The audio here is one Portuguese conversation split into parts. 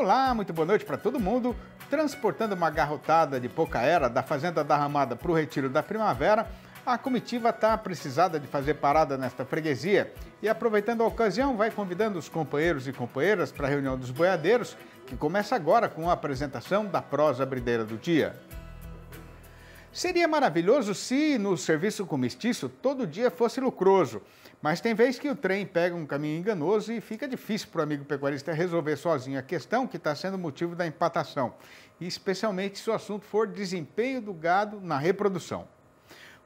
Olá, muito boa noite para todo mundo. Transportando uma garrotada de pouca era da Fazenda da Ramada para o Retiro da Primavera, a comitiva está precisada de fazer parada nesta freguesia e, aproveitando a ocasião, vai convidando os companheiros e companheiras para a reunião dos boiadeiros, que começa agora com a apresentação da prosa brideira do dia. Seria maravilhoso se no serviço com mestiço todo dia fosse lucroso. Mas tem vezes que o trem pega um caminho enganoso e fica difícil para o amigo pecuarista resolver sozinho a questão que está sendo motivo da empatação, especialmente se o assunto for desempenho do gado na reprodução.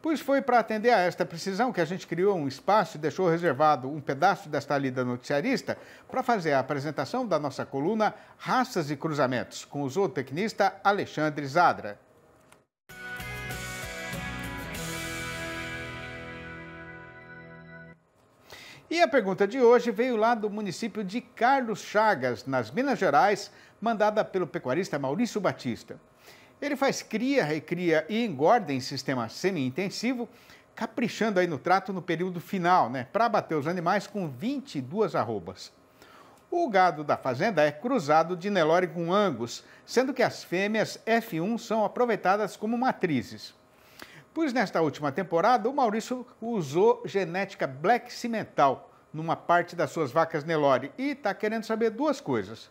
Pois foi para atender a esta precisão que a gente criou um espaço e deixou reservado um pedaço desta lida noticiarista para fazer a apresentação da nossa coluna Raças e Cruzamentos, com o zootecnista Alexandre Zadra. E a pergunta de hoje veio lá do município de Carlos Chagas, nas Minas Gerais, mandada pelo pecuarista Maurício Batista. Ele faz cria, recria e engorda em sistema semi-intensivo, caprichando aí no trato no período final, né, para abater os animais com 22 arrobas. O gado da fazenda é cruzado de Nelore com Angus, sendo que as fêmeas F1 são aproveitadas como matrizes pois nesta última temporada o Maurício usou genética black cimental, numa parte das suas vacas Nelore e está querendo saber duas coisas.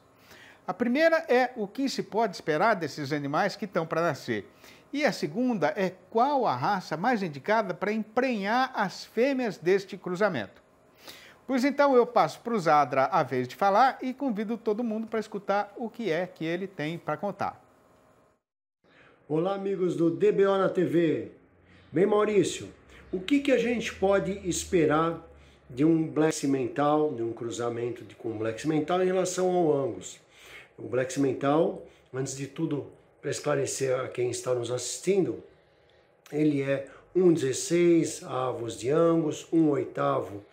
A primeira é o que se pode esperar desses animais que estão para nascer. E a segunda é qual a raça mais indicada para emprenhar as fêmeas deste cruzamento. Pois então eu passo para o Zadra a vez de falar e convido todo mundo para escutar o que é que ele tem para contar. Olá, amigos do DBO na TV. Bem, Maurício, o que, que a gente pode esperar de um Black Cimental, de um cruzamento de, com um Black Cimental em relação ao Angus. O Black Cimental, antes de tudo, para esclarecer a quem está nos assistindo, ele é 1,16 avos de Angus, 1 oitavo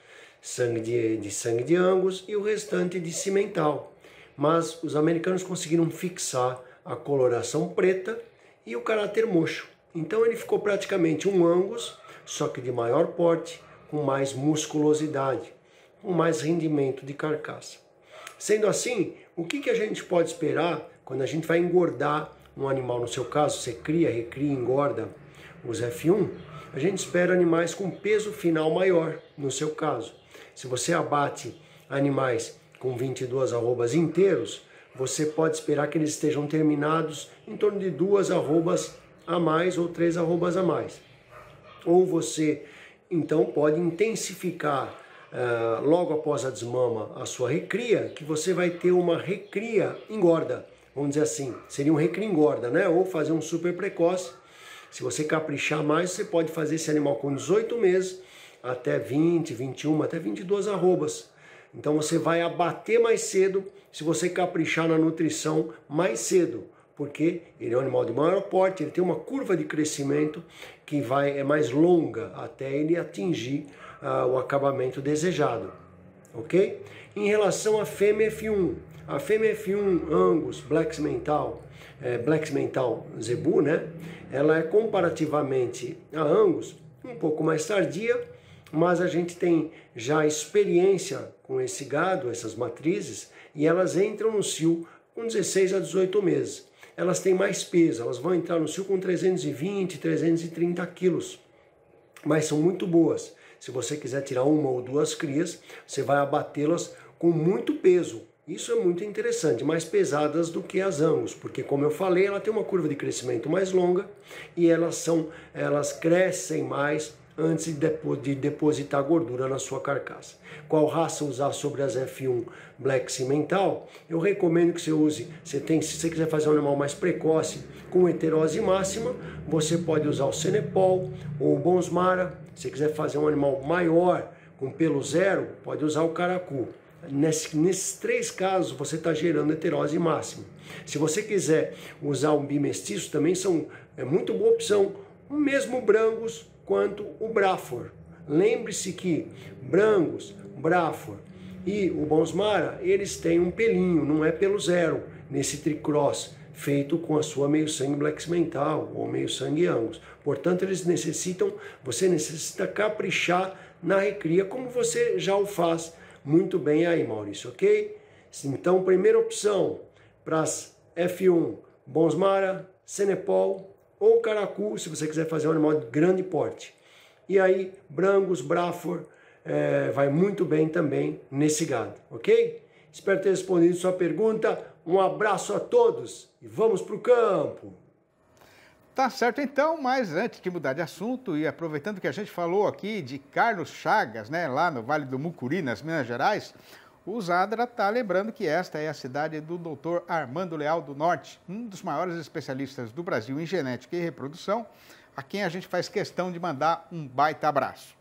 sangue de, de sangue de Angus e o restante de cimental. Mas os americanos conseguiram fixar a coloração preta e o caráter mocho. Então ele ficou praticamente um Angus, só que de maior porte, com mais musculosidade, com mais rendimento de carcaça. Sendo assim, o que, que a gente pode esperar quando a gente vai engordar um animal? No seu caso, você cria, recria, engorda os F1, a gente espera animais com peso final maior, no seu caso. Se você abate animais com 22 arrobas inteiros, você pode esperar que eles estejam terminados em torno de duas arrobas a mais ou três arrobas a mais. Ou você então pode intensificar uh, logo após a desmama a sua recria, que você vai ter uma recria engorda, vamos dizer assim, seria um recria engorda, né? Ou fazer um super precoce. Se você caprichar mais, você pode fazer esse animal com 18 meses até 20, 21, até 22 arrobas. Então você vai abater mais cedo se você caprichar na nutrição mais cedo porque ele é um animal de maior porte, ele tem uma curva de crescimento que vai é mais longa até ele atingir ah, o acabamento desejado, ok? Em relação à fêmea F1, a fêmea F1 Angus Blacks Mental, é, eh, Blacks Mental Zebu, né? Ela é comparativamente a Angus um pouco mais tardia, mas a gente tem já experiência com esse gado, essas matrizes, e elas entram no cio com 16 a 18 meses elas têm mais peso, elas vão entrar no cio com 320, 330 quilos, mas são muito boas. Se você quiser tirar uma ou duas crias, você vai abatê-las com muito peso. Isso é muito interessante, mais pesadas do que as angus, porque como eu falei, ela tem uma curva de crescimento mais longa e elas são, elas crescem mais antes de depositar gordura na sua carcaça. Qual raça usar sobre as F1 Black Cimental? Eu recomendo que você use, você tem, se você quiser fazer um animal mais precoce, com heterose máxima, você pode usar o Senepol ou o Bonsmara. Se você quiser fazer um animal maior, com pelo zero, pode usar o Caracu. Nesse, nesses três casos você está gerando heterose máxima. Se você quiser usar um bimestiço, também são, é muito boa opção. Mesmo brancos, quanto o Brafor. Lembre-se que Brangos, Brafor e o Bonsmara, eles têm um pelinho, não é pelo zero, nesse tricross feito com a sua meio-sangue Black Mental ou meio-sangue Angus. Portanto, eles necessitam, você necessita caprichar na recria, como você já o faz muito bem aí, Maurício, ok? Então, primeira opção para as F1, Bonsmara, Senepol, ou caracu, se você quiser fazer um animal de grande porte. E aí, brangos, brafor, é, vai muito bem também nesse gado, ok? Espero ter respondido sua pergunta. Um abraço a todos e vamos para o campo! Tá certo então, mas antes de mudar de assunto e aproveitando que a gente falou aqui de Carlos Chagas, né, lá no Vale do Mucuri, nas Minas Gerais, o Zadra está lembrando que esta é a cidade do Dr. Armando Leal do Norte, um dos maiores especialistas do Brasil em genética e reprodução, a quem a gente faz questão de mandar um baita abraço.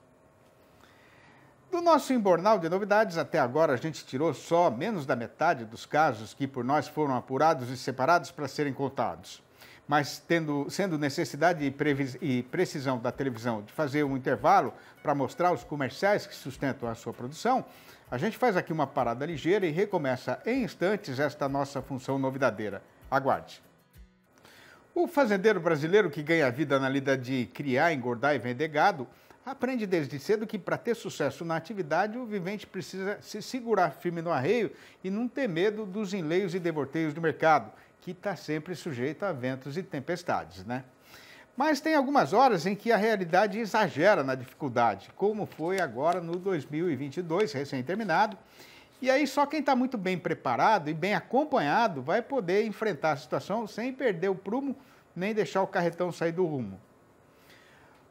Do nosso embornal de novidades, até agora a gente tirou só menos da metade dos casos que por nós foram apurados e separados para serem contados. Mas tendo, sendo necessidade e, e precisão da televisão de fazer um intervalo para mostrar os comerciais que sustentam a sua produção, a gente faz aqui uma parada ligeira e recomeça em instantes esta nossa função novidadeira. Aguarde. O fazendeiro brasileiro que ganha vida na lida de criar, engordar e vender gado aprende desde cedo que para ter sucesso na atividade o vivente precisa se segurar firme no arreio e não ter medo dos enleios e devorteios do mercado, que está sempre sujeito a ventos e tempestades, né? Mas tem algumas horas em que a realidade exagera na dificuldade, como foi agora no 2022, recém-terminado. E aí só quem está muito bem preparado e bem acompanhado vai poder enfrentar a situação sem perder o prumo nem deixar o carretão sair do rumo.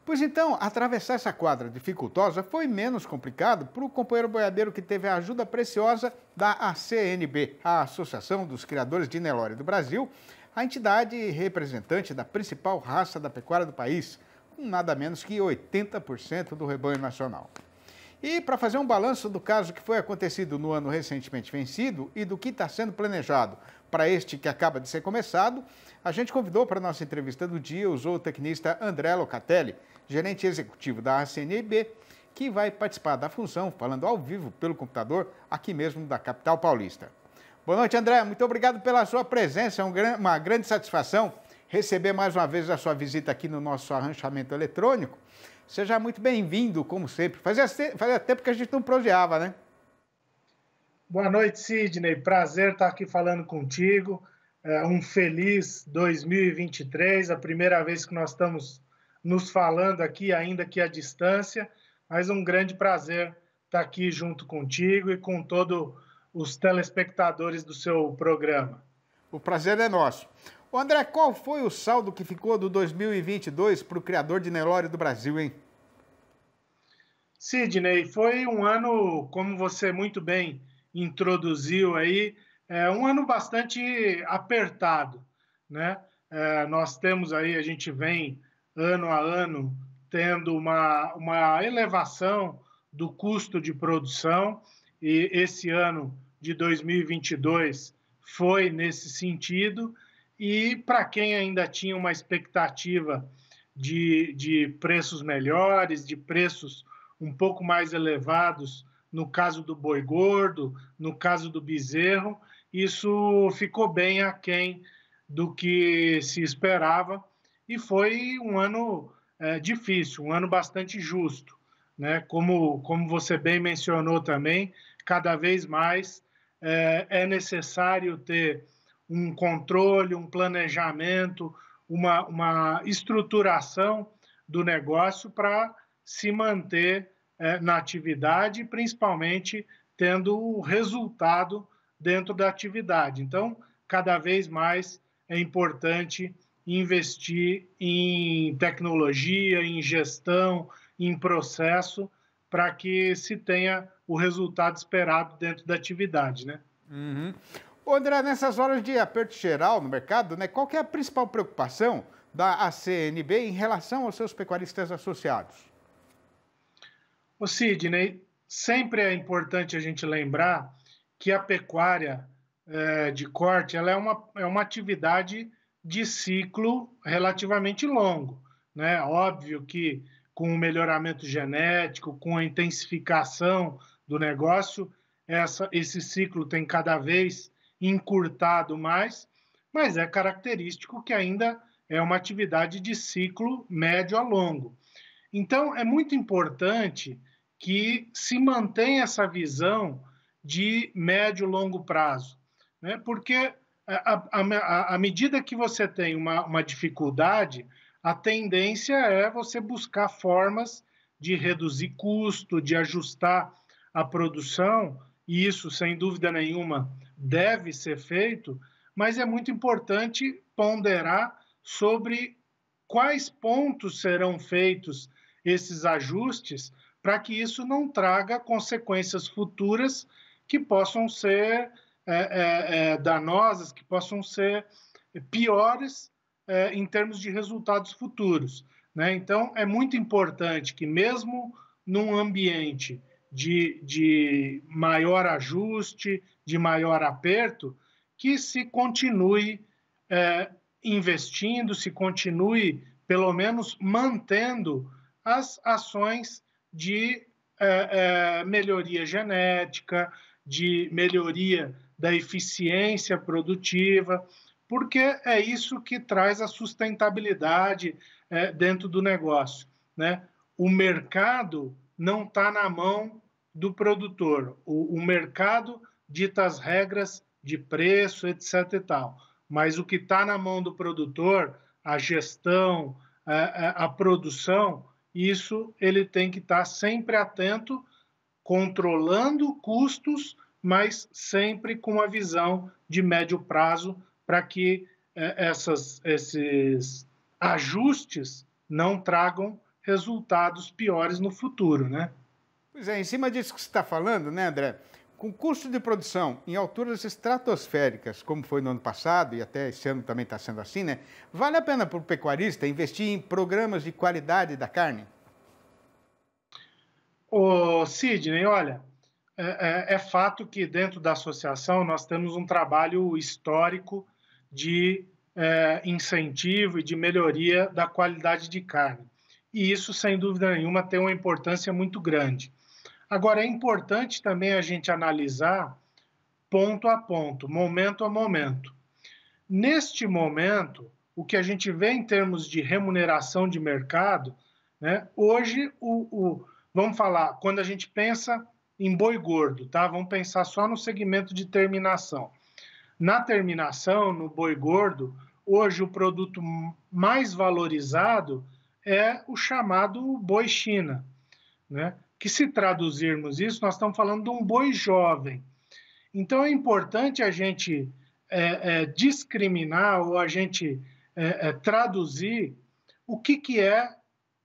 Pois então, atravessar essa quadra dificultosa foi menos complicado para o companheiro boiadeiro que teve a ajuda preciosa da ACNB, a Associação dos Criadores de Nelore do Brasil, a entidade representante da principal raça da pecuária do país, com nada menos que 80% do rebanho nacional. E para fazer um balanço do caso que foi acontecido no ano recentemente vencido e do que está sendo planejado para este que acaba de ser começado, a gente convidou para a nossa entrevista do dia o zootecnista André Locatelli, gerente executivo da ACNIB, que vai participar da função falando ao vivo pelo computador aqui mesmo da capital paulista. Boa noite, André. Muito obrigado pela sua presença. É uma grande satisfação receber mais uma vez a sua visita aqui no nosso arranchamento eletrônico. Seja muito bem-vindo, como sempre. Fazia, fazia tempo que a gente não projeava, né? Boa noite, Sidney. Prazer estar aqui falando contigo. É, um feliz 2023, a primeira vez que nós estamos nos falando aqui, ainda que à distância, mas um grande prazer estar aqui junto contigo e com todo o os telespectadores do seu programa. O prazer é nosso. O André, qual foi o saldo que ficou do 2022 para o criador de Nelore do Brasil, hein? Sidney, foi um ano, como você muito bem introduziu aí, é um ano bastante apertado, né? É, nós temos aí, a gente vem ano a ano tendo uma, uma elevação do custo de produção e esse ano de 2022 foi nesse sentido, e para quem ainda tinha uma expectativa de, de preços melhores, de preços um pouco mais elevados, no caso do boi gordo, no caso do bezerro, isso ficou bem aquém do que se esperava e foi um ano é, difícil, um ano bastante justo. Né? Como, como você bem mencionou também, cada vez mais é, é, necessário ter um controle, um planejamento, uma, uma estruturação do negócio para se manter é, na atividade, principalmente tendo o resultado dentro da atividade. Então, cada vez mais é importante investir em tecnologia, em gestão, em processo, para que se tenha o resultado esperado dentro da atividade, né? Uhum. Ô, André, nessas horas de aperto geral no mercado, né, qual é a principal preocupação da ACNB em relação aos seus pecuaristas associados? O Sidney, sempre é importante a gente lembrar que a pecuária é, de corte ela é, uma, é uma atividade de ciclo relativamente longo. Né? Óbvio que com o melhoramento genético, com a intensificação do negócio. Essa, esse ciclo tem cada vez encurtado mais, mas é característico que ainda é uma atividade de ciclo médio a longo. Então, é muito importante que se mantenha essa visão de médio longo prazo, né? porque à medida que você tem uma, uma dificuldade, a tendência é você buscar formas de reduzir custo, de ajustar a produção, e isso, sem dúvida nenhuma, deve ser feito, mas é muito importante ponderar sobre quais pontos serão feitos esses ajustes para que isso não traga consequências futuras que possam ser é, é, é danosas, que possam ser piores é, em termos de resultados futuros. Né? Então, é muito importante que, mesmo num ambiente de, de maior ajuste, de maior aperto, que se continue é, investindo, se continue, pelo menos, mantendo as ações de é, é, melhoria genética, de melhoria da eficiência produtiva, porque é isso que traz a sustentabilidade é, dentro do negócio. Né? O mercado não está na mão do produtor. O, o mercado dita as regras de preço, etc. e tal. Mas o que está na mão do produtor, a gestão, a, é, é, a produção, isso ele tem que estar tá sempre atento, controlando custos, mas sempre com a visão de médio prazo para que é, essas, esses ajustes não tragam resultados piores no futuro, né? Pois é, em cima disso que você está falando, né, André? Com custo de produção em alturas estratosféricas, como foi no ano passado e até esse ano também está sendo assim, né? Vale a pena para o pecuarista investir em programas de qualidade da carne? Ô, Sidney, olha, é, é, é, fato que dentro da associação nós temos um trabalho histórico de é, incentivo e de melhoria da qualidade de carne. E isso, sem dúvida nenhuma, tem uma importância muito grande. Agora, é importante também a gente analisar ponto a ponto, momento a momento. Neste momento, o que a gente vê em termos de remuneração de mercado, né, hoje, o, o, vamos falar, quando a gente pensa em boi gordo, tá? vamos pensar só no segmento de terminação. Na terminação, no boi gordo, hoje o produto mais valorizado é o chamado boi China. Né? que se traduzirmos isso, nós estamos falando de um boi jovem. Então é importante a gente é, é, discriminar ou a gente é, é, traduzir o que, que é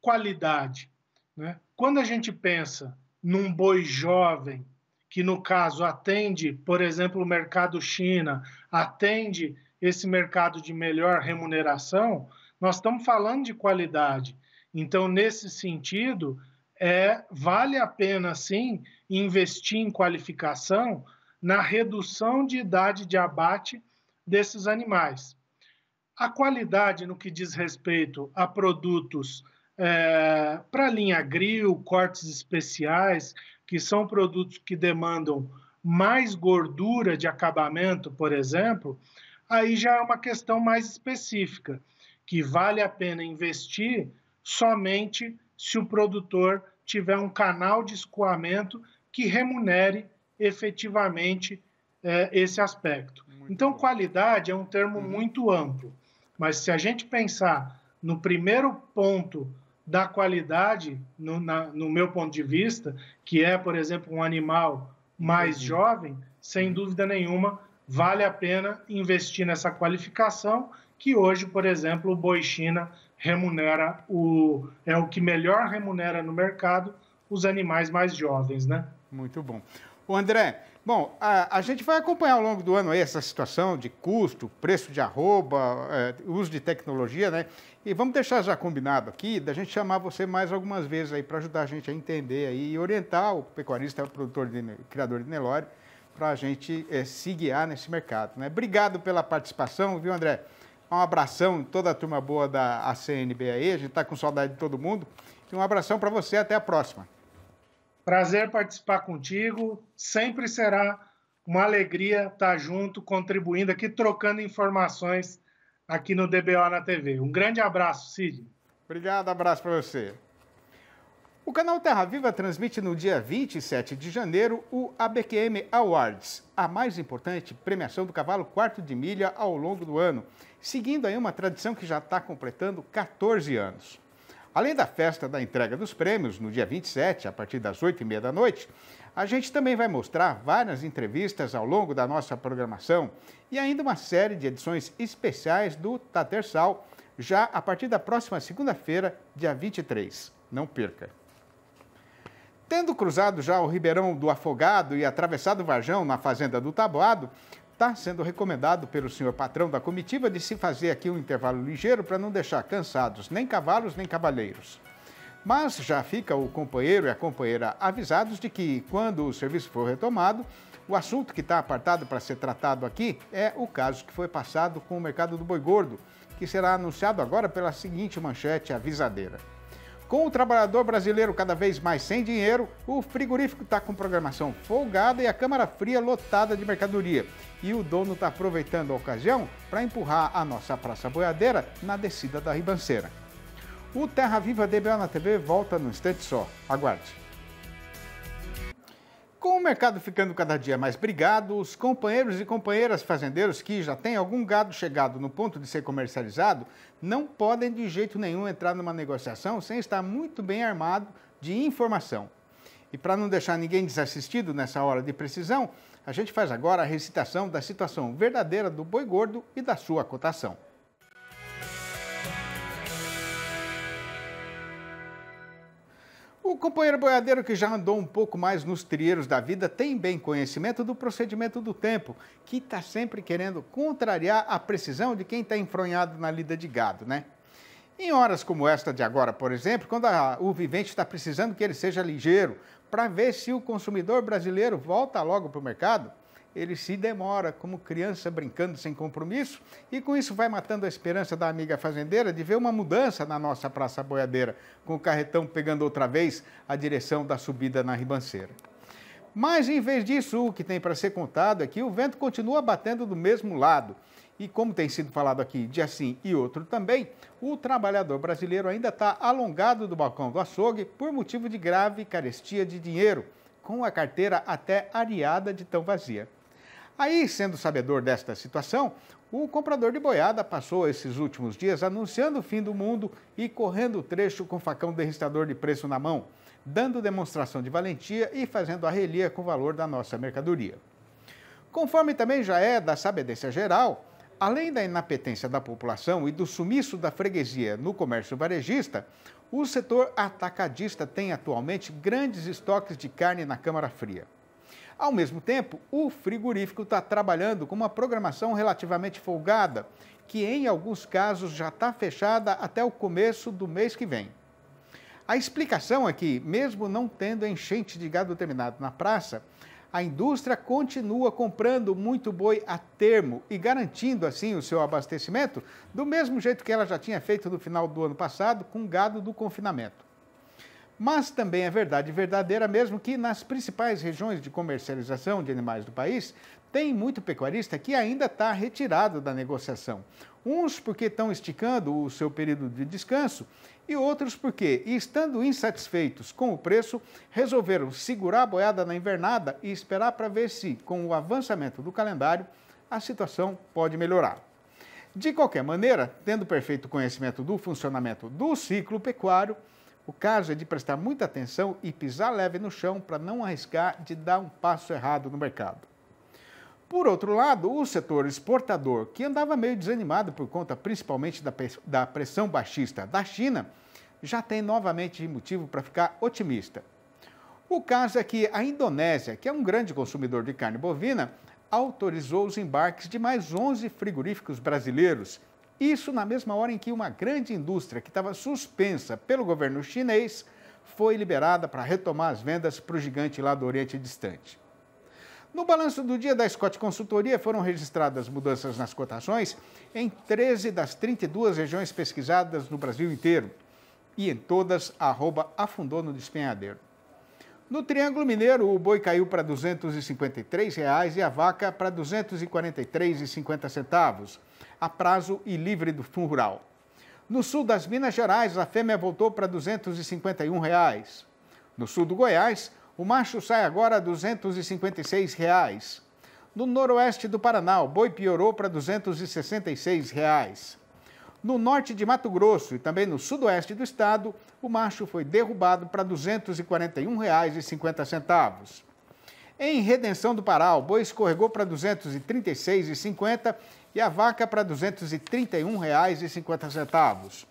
qualidade. Né? Quando a gente pensa num boi jovem, que no caso atende, por exemplo, o mercado China, atende esse mercado de melhor remuneração, nós estamos falando de qualidade. Então, nesse sentido, é, vale a pena sim investir em qualificação na redução de idade de abate desses animais. A qualidade no que diz respeito a produtos é, para linha grill, cortes especiais, que são produtos que demandam mais gordura de acabamento, por exemplo, aí já é uma questão mais específica, que vale a pena investir somente se o produtor tiver um canal de escoamento que remunere efetivamente é, esse aspecto. Muito então, bom. qualidade é um termo uhum. muito amplo, mas se a gente pensar no primeiro ponto da qualidade, no, na, no meu ponto de vista, que é, por exemplo, um animal mais jovem, sem uhum. dúvida nenhuma, vale a pena investir nessa qualificação que hoje, por exemplo, o Boi China remunera o é o que melhor remunera no mercado os animais mais jovens, né? Muito bom. O André, bom, a, a gente vai acompanhar ao longo do ano essa situação de custo, preço de arroba, é, uso de tecnologia, né? E vamos deixar já combinado aqui da gente chamar você mais algumas vezes aí para ajudar a gente a entender aí e orientar o pecuarista, o produtor, de, criador de Nelore, para a gente é, se guiar nesse mercado, né? Obrigado pela participação, viu, André? Um abração, toda a turma boa da ACNB aí, a gente está com saudade de todo mundo. E um abração para você, até a próxima. Prazer participar contigo, sempre será uma alegria estar tá junto, contribuindo aqui, trocando informações aqui no DBO na TV. Um grande abraço, Cid. Obrigado, abraço para você. O canal Terra Viva transmite no dia 27 de janeiro o ABQM Awards, a mais importante premiação do cavalo quarto de milha ao longo do ano, seguindo aí uma tradição que já está completando 14 anos. Além da festa da entrega dos prêmios, no dia 27, a partir das 8h30 da noite, a gente também vai mostrar várias entrevistas ao longo da nossa programação e ainda uma série de edições especiais do Tatersal, já a partir da próxima segunda-feira, dia 23. Não perca! Tendo cruzado já o Ribeirão do Afogado e atravessado o Varjão na Fazenda do Taboado, está sendo recomendado pelo senhor patrão da comitiva de se fazer aqui um intervalo ligeiro para não deixar cansados nem cavalos nem cavaleiros. Mas já fica o companheiro e a companheira avisados de que, quando o serviço for retomado, o assunto que está apartado para ser tratado aqui é o caso que foi passado com o mercado do boi gordo, que será anunciado agora pela seguinte manchete avisadeira. Com o trabalhador brasileiro cada vez mais sem dinheiro, o frigorífico está com programação folgada e a câmara fria lotada de mercadoria. E o dono está aproveitando a ocasião para empurrar a nossa praça boiadeira na descida da ribanceira. O Terra Viva DBA na TV volta no instante só. Aguarde. Com o mercado ficando cada dia mais brigado, os companheiros e companheiras fazendeiros que já têm algum gado chegado no ponto de ser comercializado não podem de jeito nenhum entrar numa negociação sem estar muito bem armado de informação. E para não deixar ninguém desassistido nessa hora de precisão, a gente faz agora a recitação da situação verdadeira do boi gordo e da sua cotação. companheiro boiadeiro que já andou um pouco mais nos trieiros da vida tem bem conhecimento do procedimento do tempo, que está sempre querendo contrariar a precisão de quem está enfronhado na lida de gado, né? Em horas como esta de agora, por exemplo, quando a, o vivente está precisando que ele seja ligeiro para ver se o consumidor brasileiro volta logo para o mercado, ele se demora, como criança brincando sem compromisso, e com isso vai matando a esperança da amiga fazendeira de ver uma mudança na nossa Praça Boiadeira, com o carretão pegando outra vez a direção da subida na ribanceira. Mas em vez disso, o que tem para ser contado é que o vento continua batendo do mesmo lado. E como tem sido falado aqui de assim e outro também, o trabalhador brasileiro ainda está alongado do balcão do açougue por motivo de grave carestia de dinheiro, com a carteira até areada de tão vazia. Aí, sendo sabedor desta situação, o comprador de boiada passou esses últimos dias anunciando o fim do mundo e correndo o trecho com facão derristador de preço na mão, dando demonstração de valentia e fazendo arrelia com o valor da nossa mercadoria. Conforme também já é da sabedência geral, além da inapetência da população e do sumiço da freguesia no comércio varejista, o setor atacadista tem atualmente grandes estoques de carne na Câmara Fria. Ao mesmo tempo, o frigorífico está trabalhando com uma programação relativamente folgada, que em alguns casos já está fechada até o começo do mês que vem. A explicação é que, mesmo não tendo enchente de gado terminado na praça, a indústria continua comprando muito boi a termo e garantindo assim o seu abastecimento, do mesmo jeito que ela já tinha feito no final do ano passado com gado do confinamento mas também é verdade verdadeira mesmo que nas principais regiões de comercialização de animais do país, tem muito pecuarista que ainda está retirado da negociação. Uns porque estão esticando o seu período de descanso e outros porque, estando insatisfeitos com o preço, resolveram segurar a boiada na invernada e esperar para ver se, com o avançamento do calendário, a situação pode melhorar. De qualquer maneira, tendo perfeito conhecimento do funcionamento do ciclo pecuário, o caso é de prestar muita atenção e pisar leve no chão para não arriscar de dar um passo errado no mercado. Por outro lado, o setor exportador, que andava meio desanimado por conta principalmente da pressão baixista da China, já tem novamente motivo para ficar otimista. O caso é que a Indonésia, que é um grande consumidor de carne bovina, autorizou os embarques de mais 11 frigoríficos brasileiros isso na mesma hora em que uma grande indústria que estava suspensa pelo governo chinês foi liberada para retomar as vendas para o gigante lá do Oriente Distante. No balanço do dia da Scott Consultoria foram registradas mudanças nas cotações em 13 das 32 regiões pesquisadas no Brasil inteiro e em todas arroba afundou no despenhadeiro. No Triângulo Mineiro, o boi caiu para R$ 253 reais e a vaca para R$ 243,50 a prazo e livre do fundo rural. No sul das Minas Gerais, a fêmea voltou para R$ 251. Reais. No sul do Goiás, o macho sai agora a R$ 256. Reais. No noroeste do Paraná, o boi piorou para R$ 266. Reais. No norte de Mato Grosso e também no sudoeste do estado, o macho foi derrubado para R$ 241,50. Em Redenção do Pará, o boi escorregou para R$ 236,50 e a vaca para R$ 231,50.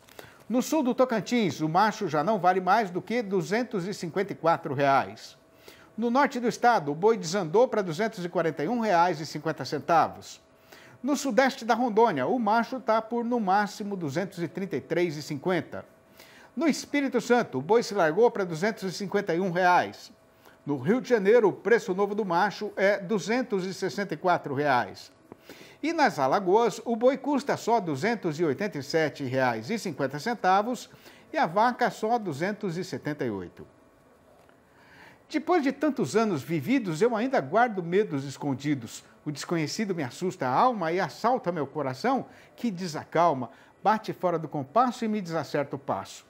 No sul do Tocantins, o macho já não vale mais do que R$ 254. Reais. No norte do estado, o boi desandou para R$ 241,50. No sudeste da Rondônia, o macho está por no máximo R$ 233,50. No Espírito Santo, o boi se largou para R$ 251. Reais. No Rio de Janeiro, o preço novo do macho é R$ 264. Reais. E nas Alagoas, o boi custa só R$ 287,50 e a vaca só R$ 278. Depois de tantos anos vividos, eu ainda guardo medos escondidos. O desconhecido me assusta a alma e assalta meu coração, que desacalma, bate fora do compasso e me desacerta o passo.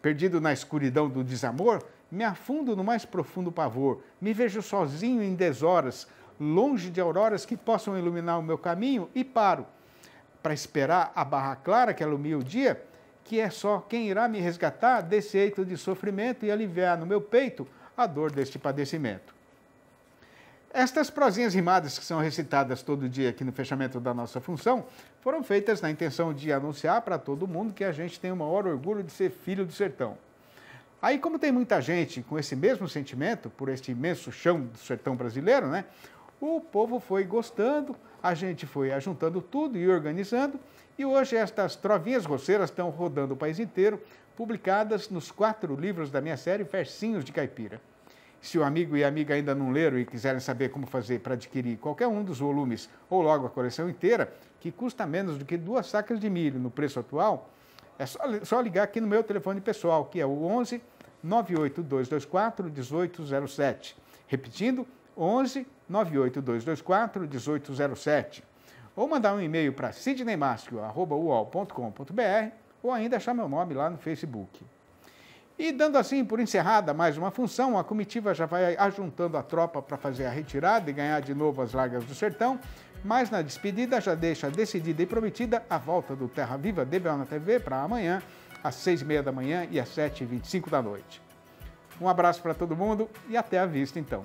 Perdido na escuridão do desamor, me afundo no mais profundo pavor, me vejo sozinho em deshoras, longe de auroras que possam iluminar o meu caminho e paro para esperar a barra clara que alumia o dia, que é só quem irá me resgatar desse eito de sofrimento e aliviar no meu peito a dor deste padecimento. Estas prosinhas rimadas que são recitadas todo dia aqui no fechamento da nossa função foram feitas na intenção de anunciar para todo mundo que a gente tem o maior orgulho de ser filho do sertão. Aí, como tem muita gente com esse mesmo sentimento, por este imenso chão do sertão brasileiro, né? O povo foi gostando, a gente foi ajuntando tudo e organizando, e hoje estas trovinhas roceiras estão rodando o país inteiro, publicadas nos quatro livros da minha série Versinhos de Caipira. Se o amigo e amiga ainda não leram e quiserem saber como fazer para adquirir qualquer um dos volumes ou logo a coleção inteira, que custa menos do que duas sacas de milho no preço atual, é só, ligar aqui no meu telefone pessoal, que é o 11 98224 1807. Repetindo, 11 98224 1807. Ou mandar um e-mail para sidneymascio.uol.com.br ou ainda achar meu nome lá no Facebook. E dando assim por encerrada mais uma função, a comitiva já vai ajuntando a tropa para fazer a retirada e ganhar de novo as largas do sertão, mas na despedida já deixa decidida e prometida a volta do Terra Viva de na TV para amanhã, às seis e meia da manhã e às sete e vinte e cinco da noite. Um abraço para todo mundo e até a vista, então.